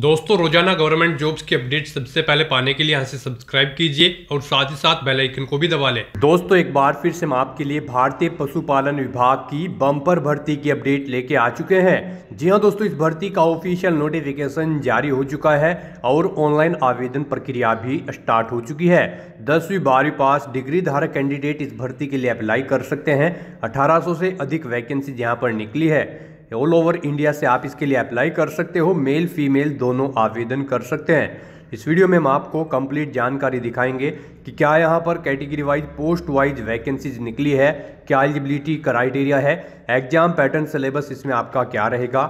दोस्तों रोजाना government jobs की अपडेट सबसे पहले पाने के लिए यहाँ से सब्सक्राइब कीजिए और साथ ही साथ बेल आइकन को भी दबा लें दोस्तों एक बार फिर से हम आपके लिए भारतीय पशुपालन विभाग की बम्पर भर्ती की अपडेट लेके आ चुके हैं जी हाँ दोस्तों इस भर्ती का ऑफिशियल नोटिफिकेशन जारी हो चुका है और ऑनलाइन आवेदन प्रक्रिया भी स्टार्ट हो चुकी है दसवीं बारहवीं पास डिग्री धारक कैंडिडेट इस भर्ती के लिए अप्लाई कर सकते हैं अठारह से अधिक वैकेंसी यहाँ पर निकली है ऑल ओवर इंडिया से आप इसके लिए अप्लाई कर सकते हो मेल फीमेल दोनों आवेदन कर सकते हैं इस वीडियो में हम आपको कंप्लीट जानकारी दिखाएंगे कि क्या यहाँ पर category wise post wise vacancies निकली है क्या एलिजिबिलिटी क्राइटेरिया है एग्जाम पैटर्न सिलेबस इसमें आपका क्या रहेगा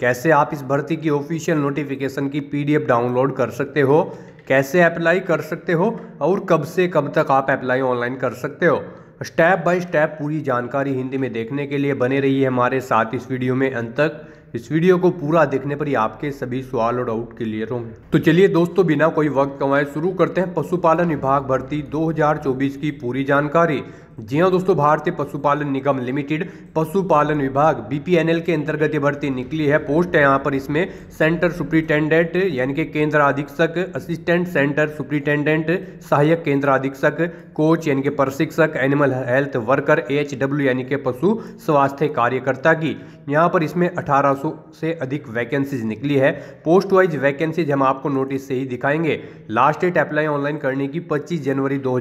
कैसे आप इस भर्ती की ऑफिशियल नोटिफिकेशन की पीडीएफ डाउनलोड कर सकते हो कैसे अप्लाई कर सकते हो और कब से कब तक आप अप्लाई ऑनलाइन कर सकते हो स्टेप बाय स्टेप पूरी जानकारी हिंदी में देखने के लिए बने रहिए हमारे साथ इस वीडियो में अंत तक इस वीडियो को पूरा देखने पर ही आपके सभी सवाल और डाउट क्लियर होंगे तो चलिए दोस्तों बिना कोई वक्त कमाए शुरू करते हैं पशुपालन विभाग भर्ती 2024 की पूरी जानकारी जी हाँ दोस्तों भारतीय पशुपालन निगम लिमिटेड पशुपालन विभाग बीपीएनएल के अंतर्गत भर्ती निकली है पोस्ट है यहाँ पर इसमें सेंटर सुप्रिटेंडेंट यानी कि केंद्र अधीक्षक असिस्टेंट सेंटर सुप्रिटेंडेंट सहायक केंद्र अधीक्षक कोच यानी कि प्रशिक्षक एनिमल हेल्थ वर्कर डब्ल्यू यानी कि पशु स्वास्थ्य कार्यकर्ता की यहाँ पर इसमें अठारह से अधिक वैकेंसीज निकली है पोस्ट वाइज वैकेंसीज हम आपको नोटिस से ही दिखाएंगे लास्ट डेट अप्लाई ऑनलाइन करने की पच्चीस जनवरी दो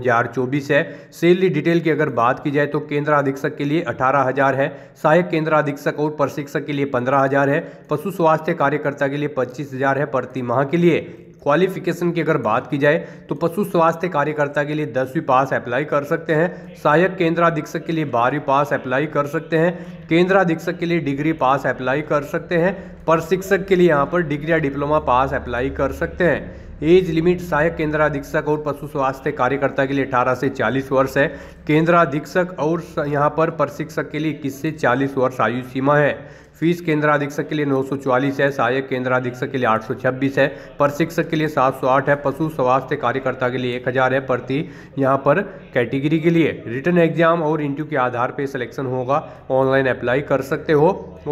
है सेलरी डिटेल की अगर बात की जाए तो केंद्र अधीक्षक के लिए अठारह हज़ार है सहायक केंद्र अधीक्षक और प्रशिक्षक के लिए पंद्रह हज़ार है पशु स्वास्थ्य कार्यकर्ता के लिए पच्चीस हज़ार है प्रति माह के लिए क्वालिफिकेशन की अगर बात की जाए तो पशु स्वास्थ्य कार्यकर्ता के लिए दसवीं पास अप्लाई कर सकते हैं सहायक अधीक्षक के लिए बारहवीं पास अप्लाई कर सकते हैं केंद्र अधीक्षक के लिए डिग्री पास अप्लाई कर सकते हैं प्रशिक्षक के लिए यहाँ पर डिग्री या डिप्लोमा पास अप्लाई कर सकते हैं एज लिमिट सहायक केंद्राधीक्षक और पशु स्वास्थ्य कार्यकर्ता के लिए 18 से 40 वर्ष है केंद्राधीक्षक और यहाँ पर प्रशिक्षक के लिए इक्कीस से 40 वर्ष आयु सीमा है फीस केंद्र अधीक्षक के लिए 944 है सहायक केंद्र अधीक्षक के लिए छब्बीस है प्रशिक्षक के लिए आठ है पशु स्वास्थ्य कार्यकर्ता के लिए हज़ार है प्रति यहाँ पर कैटेगरी के लिए रिटर्न एग्जाम और इंटरव्यू के आधार पर सिलेक्शन होगा ऑनलाइन अप्लाई कर सकते हो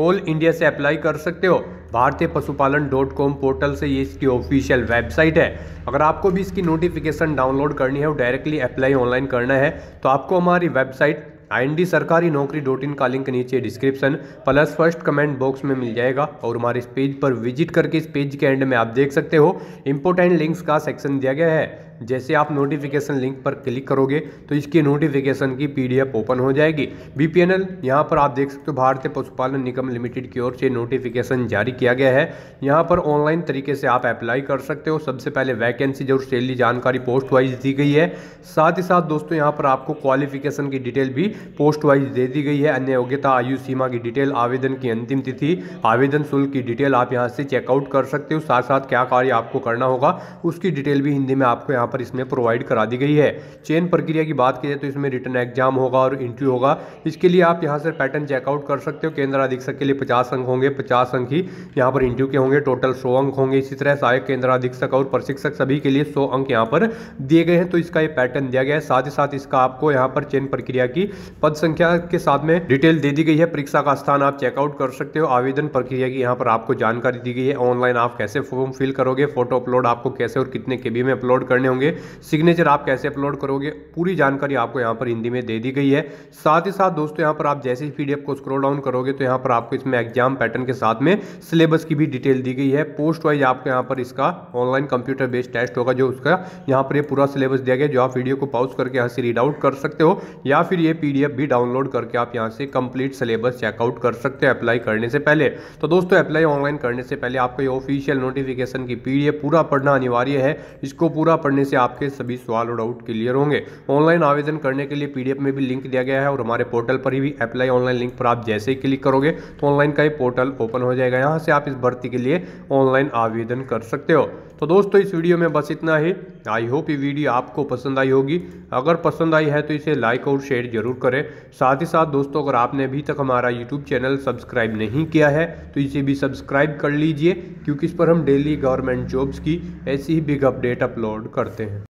ऑल इंडिया से अप्लाई कर सकते हो भारतीय पशुपालन डॉट कॉम पोर्टल से ये इसकी ऑफिशियल वेबसाइट है अगर आपको भी इसकी नोटिफिकेशन डाउनलोड करनी है और डायरेक्टली अप्लाई ऑनलाइन करना है तो आपको हमारी वेबसाइट आई सरकारी नौकरी डॉट इन का लिंक नीचे description plus first comment box में मिल जाएगा और हमारे इस पेज पर विजिट करके इस पेज के एंड में आप देख सकते हो इंपोर्टेंट लिंक्स का सेक्शन दिया गया है जैसे आप नोटिफिकेशन लिंक पर क्लिक करोगे तो इसकी नोटिफिकेशन की पीडीएफ ओपन हो जाएगी बीपीएनएल यहाँ पर आप देख सकते हो भारतीय पशुपालन निगम लिमिटेड की ओर से नोटिफिकेशन जारी किया गया है यहाँ पर ऑनलाइन तरीके से आप अप्लाई कर सकते हो सबसे पहले वैकेंसी जरूर सेली जानकारी पोस्ट वाइज दी गई है साथ ही साथ दोस्तों यहाँ पर आपको क्वालिफिकेशन की डिटेल भी पोस्ट वाइज दे दी गई है अन्य योग्यता आयु सीमा की डिटेल आवेदन की अंतिम तिथि आवेदन शुल्क की डिटेल आप यहाँ से चेकआउट कर सकते हो साथ साथ क्या कार्य आपको करना होगा उसकी डिटेल भी हिंदी में आपको यहाँ पर इसमें प्रोवाइड करा दी गई है चयन प्रक्रिया की बात की जाए तो इसमें रिटर्न एग्जाम होगा और इंटरव्यू होगा इसके लिए आप यहाँ से पैटर्न चेकआउट कर सकते हो केंद्र अधीक्षक के लिए पचास अंक होंगे पचास अंक ही यहाँ पर इंटरव्यू के होंगे टोटल सौ अंक होंगे इसी तरह सहायक केंद्र अधीक्षक और प्रशिक्षक सभी के लिए सौ अंक यहाँ पर दिए गए हैं तो इसका यह पैटर्न दिया गया है साथ ही साथ इसका आपको यहाँ पर चयन प्रक्रिया की पद संख्या के साथ में डिटेल दे दी गई है परीक्षा का स्थान आप चेकआउट कर सकते हो आवेदन प्रक्रिया की यहाँ पर आपको जानकारी दी गई है ऑनलाइन आप कैसे फॉर्म फिल करोगे फोटो अपलोड आपको कैसे और कितने के में अपलोड करने होंगे होंगे सिग्नेचर आप कैसे अपलोड करोगे पूरी जानकारी आपको यहाँ पर हिंदी में दे दी गई है साथ ही साथ दोस्तों यहाँ पर आप जैसे ही पीडीएफ को स्क्रोल डाउन करोगे तो यहाँ पर आपको इसमें एग्जाम पैटर्न के साथ में सिलेबस की भी डिटेल दी गई है पोस्ट वाइज आपको यहाँ पर इसका ऑनलाइन कंप्यूटर बेस्ड टेस्ट होगा जो उसका यहाँ पर ये पूरा सिलेबस दिया गया जो आप वीडियो को पॉज करके यहाँ से रीड आउट कर सकते हो या फिर ये पी भी डाउनलोड करके आप यहाँ से कंप्लीट सिलेबस चेकआउट कर सकते हो अप्लाई करने से पहले तो दोस्तों अप्लाई ऑनलाइन करने से पहले आपको ये ऑफिशियल नोटिफिकेशन की पीडीएफ पूरा पढ़ना अनिवार्य है इसको पूरा पढ़ने से आपके सभी सवाल और डाउट क्लियर होंगे ऑनलाइन आवेदन करने के लिए पीडीएफ में भी लिंक दिया गया है और हमारे पोर्टल पर ही भी अप्लाई ऑनलाइन लिंक पर आप जैसे ही क्लिक करोगे तो ऑनलाइन का ही पोर्टल ओपन हो जाएगा यहाँ से आप इस भर्ती के लिए ऑनलाइन आवेदन कर सकते हो तो दोस्तों इस वीडियो में बस इतना ही आई होप ये वीडियो आपको पसंद आई होगी अगर पसंद आई है तो इसे लाइक और शेयर जरूर करें साथ ही साथ दोस्तों अगर आपने अभी तक हमारा यूट्यूब चैनल सब्सक्राइब नहीं किया है तो इसे भी सब्सक्राइब कर लीजिए क्योंकि इस पर हम डेली गवर्नमेंट जॉब्स की ऐसी ही बिग अपडेट अपलोड करते हैं